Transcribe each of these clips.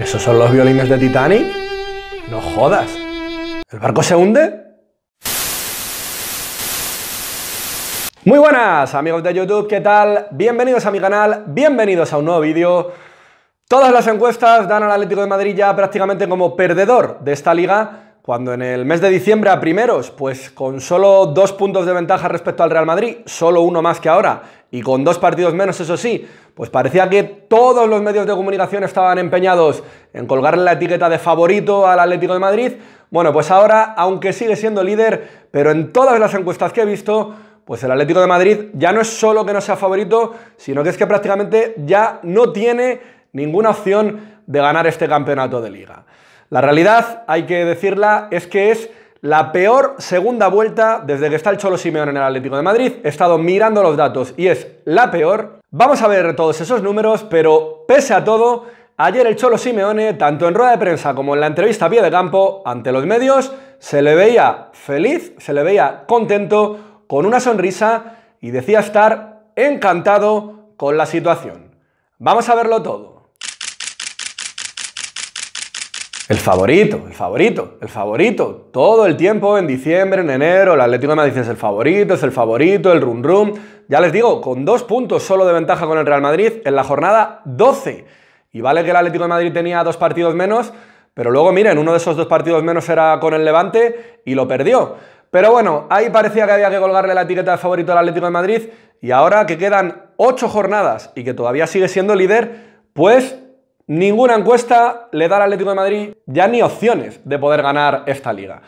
¿Esos son los violines de Titanic? No jodas. ¿El barco se hunde? Muy buenas amigos de YouTube, ¿qué tal? Bienvenidos a mi canal, bienvenidos a un nuevo vídeo. Todas las encuestas dan al Atlético de Madrid ya prácticamente como perdedor de esta liga, cuando en el mes de diciembre a primeros, pues con solo dos puntos de ventaja respecto al Real Madrid, solo uno más que ahora, y con dos partidos menos, eso sí, pues parecía que todos los medios de comunicación estaban empeñados en colgarle la etiqueta de favorito al Atlético de Madrid. Bueno, pues ahora, aunque sigue siendo líder, pero en todas las encuestas que he visto, pues el Atlético de Madrid ya no es solo que no sea favorito, sino que es que prácticamente ya no tiene ninguna opción de ganar este campeonato de liga. La realidad, hay que decirla, es que es la peor segunda vuelta desde que está el Cholo Simeone en el Atlético de Madrid. He estado mirando los datos y es la peor. Vamos a ver todos esos números, pero pese a todo, ayer el Cholo Simeone, tanto en rueda de prensa como en la entrevista a pie de campo ante los medios, se le veía feliz, se le veía contento, con una sonrisa y decía estar encantado con la situación. Vamos a verlo todo. El favorito, el favorito, el favorito. Todo el tiempo, en diciembre, en enero, el Atlético de Madrid es el favorito, es el favorito, el rum rum. Ya les digo, con dos puntos solo de ventaja con el Real Madrid en la jornada 12. Y vale que el Atlético de Madrid tenía dos partidos menos, pero luego miren, uno de esos dos partidos menos era con el Levante y lo perdió. Pero bueno, ahí parecía que había que colgarle la etiqueta de favorito al Atlético de Madrid y ahora que quedan ocho jornadas y que todavía sigue siendo líder, pues Ninguna encuesta le da al Atlético de Madrid ya ni opciones de poder ganar esta liga.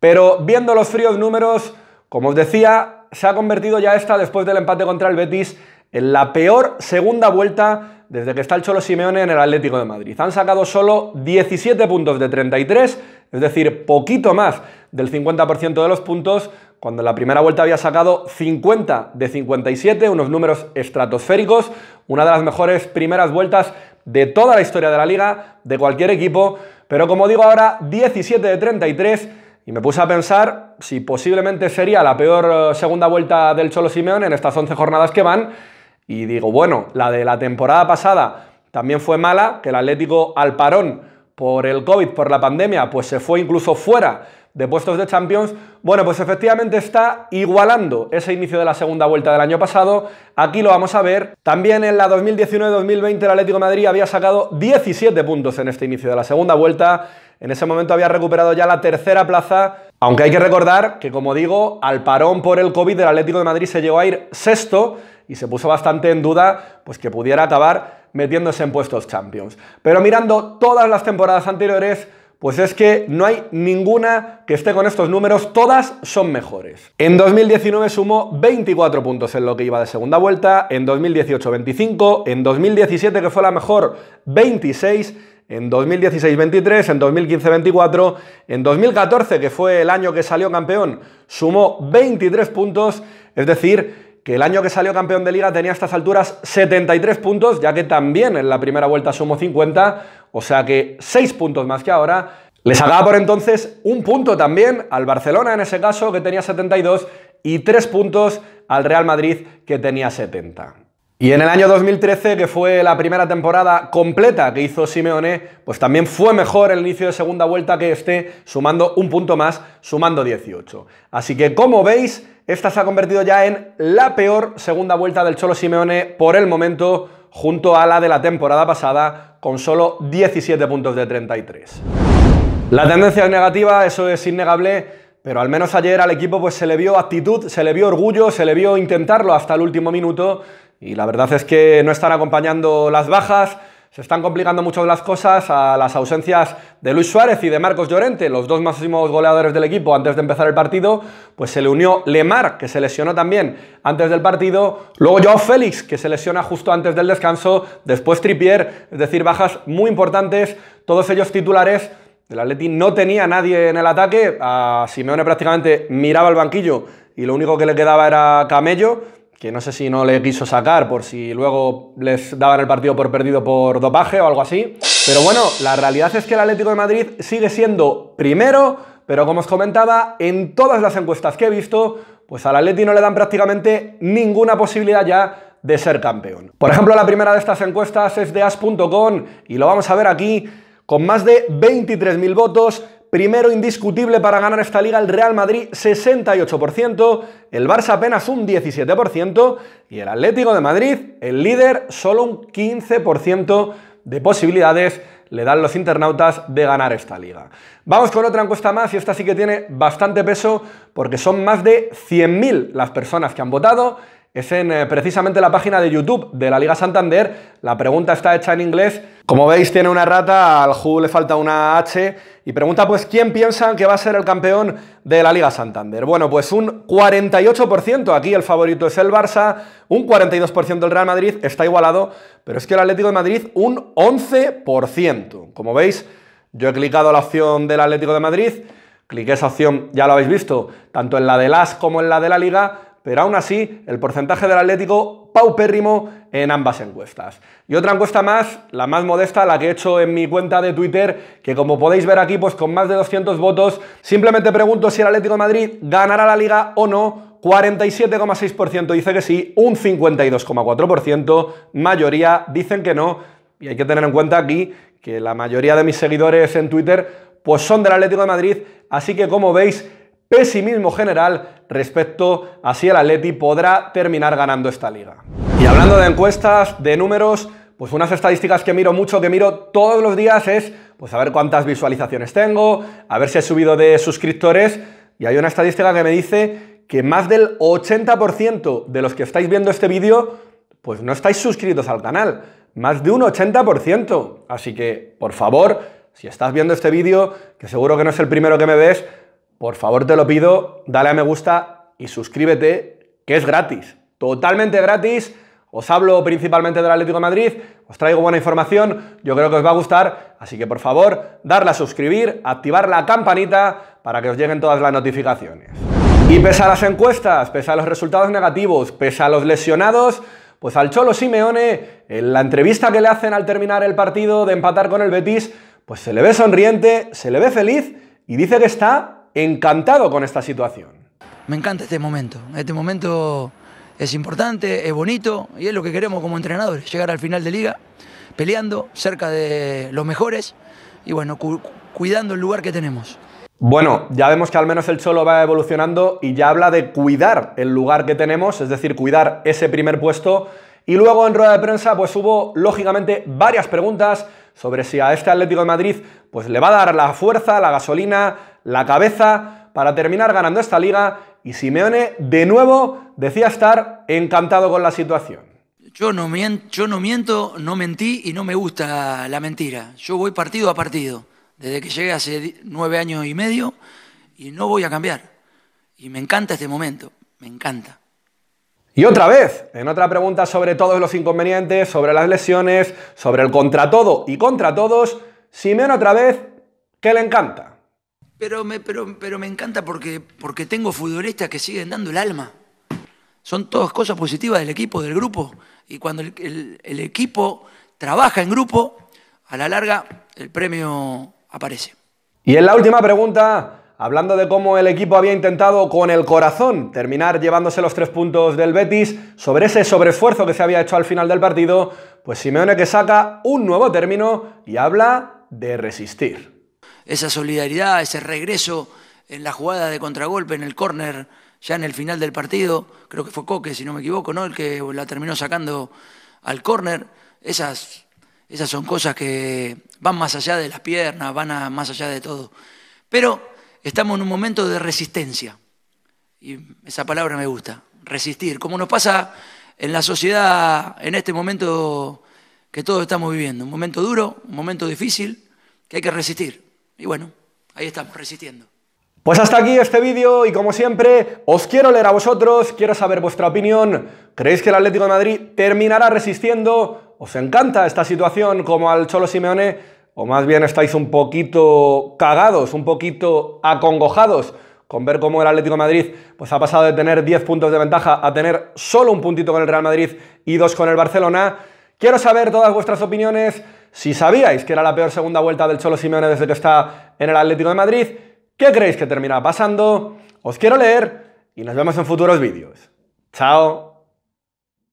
Pero viendo los fríos números, como os decía, se ha convertido ya esta, después del empate contra el Betis, en la peor segunda vuelta desde que está el Cholo Simeone en el Atlético de Madrid. Han sacado solo 17 puntos de 33, es decir, poquito más del 50% de los puntos, cuando en la primera vuelta había sacado 50 de 57, unos números estratosféricos, una de las mejores primeras vueltas de toda la historia de la liga, de cualquier equipo, pero como digo ahora, 17 de 33 y me puse a pensar si posiblemente sería la peor eh, segunda vuelta del Cholo Simeón en estas 11 jornadas que van y digo, bueno, la de la temporada pasada también fue mala, que el Atlético al parón por el COVID, por la pandemia, pues se fue incluso fuera de puestos de Champions, bueno, pues efectivamente está igualando ese inicio de la segunda vuelta del año pasado. Aquí lo vamos a ver. También en la 2019-2020 el Atlético de Madrid había sacado 17 puntos en este inicio de la segunda vuelta. En ese momento había recuperado ya la tercera plaza, aunque hay que recordar que, como digo, al parón por el COVID el Atlético de Madrid se llegó a ir sexto y se puso bastante en duda pues que pudiera acabar metiéndose en puestos Champions. Pero mirando todas las temporadas anteriores, pues es que no hay ninguna que esté con estos números, todas son mejores. En 2019 sumó 24 puntos en lo que iba de segunda vuelta, en 2018 25, en 2017 que fue la mejor 26, en 2016 23, en 2015 24, en 2014 que fue el año que salió campeón sumó 23 puntos, es decir, que el año que salió campeón de liga tenía a estas alturas 73 puntos, ya que también en la primera vuelta sumó 50, o sea que 6 puntos más que ahora. ...les sacaba por entonces un punto también al Barcelona en ese caso, que tenía 72, y 3 puntos al Real Madrid, que tenía 70. Y en el año 2013, que fue la primera temporada completa que hizo Simeone, pues también fue mejor el inicio de segunda vuelta que este, sumando un punto más, sumando 18. Así que como veis, esta se ha convertido ya en la peor segunda vuelta del Cholo Simeone por el momento, junto a la de la temporada pasada, con solo 17 puntos de 33. La tendencia es negativa, eso es innegable. Pero al menos ayer al equipo pues se le vio actitud, se le vio orgullo, se le vio intentarlo hasta el último minuto y la verdad es que no están acompañando las bajas, se están complicando mucho las cosas a las ausencias de Luis Suárez y de Marcos Llorente, los dos máximos goleadores del equipo antes de empezar el partido, pues se le unió Lemar, que se lesionó también antes del partido, luego Joao Félix, que se lesiona justo antes del descanso, después Trippier, es decir, bajas muy importantes, todos ellos titulares. El Atleti no tenía nadie en el ataque, a Simeone prácticamente miraba el banquillo y lo único que le quedaba era Camello, que no sé si no le quiso sacar por si luego les daban el partido por perdido por dopaje o algo así. Pero bueno, la realidad es que el Atlético de Madrid sigue siendo primero, pero como os comentaba, en todas las encuestas que he visto, pues al Atleti no le dan prácticamente ninguna posibilidad ya de ser campeón. Por ejemplo, la primera de estas encuestas es de as.com y lo vamos a ver aquí con más de 23.000 votos Primero indiscutible para ganar esta liga el Real Madrid 68%, el Barça apenas un 17% y el Atlético de Madrid, el líder, solo un 15% de posibilidades le dan los internautas de ganar esta liga. Vamos con otra encuesta más y esta sí que tiene bastante peso porque son más de 100.000 las personas que han votado es en eh, precisamente la página de YouTube de la Liga Santander. La pregunta está hecha en inglés. Como veis, tiene una rata, al Ju le falta una H. Y pregunta, pues, ¿quién piensa que va a ser el campeón de la Liga Santander? Bueno, pues un 48%. Aquí el favorito es el Barça, un 42% del Real Madrid. Está igualado, pero es que el Atlético de Madrid un 11%. Como veis, yo he clicado la opción del Atlético de Madrid. Cliqué esa opción, ya lo habéis visto, tanto en la de las como en la de la Liga pero aún así el porcentaje del Atlético paupérrimo en ambas encuestas. Y otra encuesta más, la más modesta, la que he hecho en mi cuenta de Twitter, que como podéis ver aquí, pues con más de 200 votos, simplemente pregunto si el Atlético de Madrid ganará la Liga o no, 47,6% dice que sí, un 52,4% mayoría dicen que no, y hay que tener en cuenta aquí que la mayoría de mis seguidores en Twitter pues son del Atlético de Madrid, así que como veis, pesimismo general respecto a si el Atleti podrá terminar ganando esta liga. Y hablando de encuestas, de números, pues unas estadísticas que miro mucho, que miro todos los días es pues a ver cuántas visualizaciones tengo, a ver si he subido de suscriptores y hay una estadística que me dice que más del 80% de los que estáis viendo este vídeo pues no estáis suscritos al canal, más de un 80%. Así que, por favor, si estás viendo este vídeo, que seguro que no es el primero que me ves, por favor te lo pido, dale a me gusta y suscríbete, que es gratis, totalmente gratis. Os hablo principalmente del Atlético de Madrid, os traigo buena información, yo creo que os va a gustar, así que por favor, darle a suscribir, activar la campanita para que os lleguen todas las notificaciones. Y pese a las encuestas, pese a los resultados negativos, pese a los lesionados, pues al Cholo Simeone, en la entrevista que le hacen al terminar el partido de empatar con el Betis, pues se le ve sonriente, se le ve feliz y dice que está encantado con esta situación. Me encanta este momento. Este momento es importante, es bonito y es lo que queremos como entrenadores, llegar al final de liga peleando cerca de los mejores y bueno, cuidando el lugar que tenemos. Bueno, ya vemos que al menos el Cholo va evolucionando y ya habla de cuidar el lugar que tenemos, es decir, cuidar ese primer puesto. Y luego en rueda de prensa pues hubo lógicamente varias preguntas sobre si a este Atlético de Madrid pues le va a dar la fuerza, la gasolina, la cabeza para terminar ganando esta liga y Simeone de nuevo decía estar encantado con la situación. Yo no, miento, no mentí y no me gusta la mentira. Yo voy partido a partido, desde que llegué hace nueve años y medio, y no voy a cambiar. Y me encanta este momento, me encanta. Y otra vez, en otra pregunta sobre todos los inconvenientes, sobre las lesiones, sobre el contra todo y contra todos, Simeone otra vez, que le encanta pero me, encanta porque, porque tengo futbolistas que siguen dando el alma. Son todas cosas positivas del equipo, del grupo. Y cuando el, equipo trabaja en grupo, a la larga el premio aparece. Y en la última pregunta, hablando de cómo el equipo había intentado con el corazón terminar llevándose los tres puntos del Betis, sobre ese sobreesfuerzo que se había hecho al final del partido, pues Simeone que saca un nuevo término y habla de resistir esa solidaridad, ese regreso en la jugada de contragolpe, en el córner, ya en el final del partido, creo que fue Coque, si no me equivoco, ¿no? El que la terminó sacando al córner. Esas, esas son cosas que van más allá de las piernas, van más allá de todo. Pero estamos en un momento de resistencia. Y esa palabra me gusta, resistir. Como nos pasa en la sociedad en este momento que todos estamos viviendo. Un momento duro, un momento difícil, que hay que resistir. Y bueno, ahí estamos resistiendo. Pues hasta aquí este vídeo y como siempre, os quiero leer a vosotros, quiero saber vuestra opinión. ¿Creéis que el Atlético de Madrid terminará resistiendo? ¿Os encanta esta situación como al Cholo Simeone? ¿O más bien estáis un poquito cagados, un poquito acongojados con ver cómo el Atlético de Madrid pues, ha pasado de tener 10 puntos de ventaja a tener solo un puntito con el Real Madrid y dos con el Barcelona? Quiero saber todas vuestras opiniones. Si sabíais que era la peor segunda vuelta del Cholo Simeone desde que está en el Atlético de Madrid, ¿qué creéis que terminará pasando? Os quiero leer y nos vemos en futuros vídeos. ¡Chao!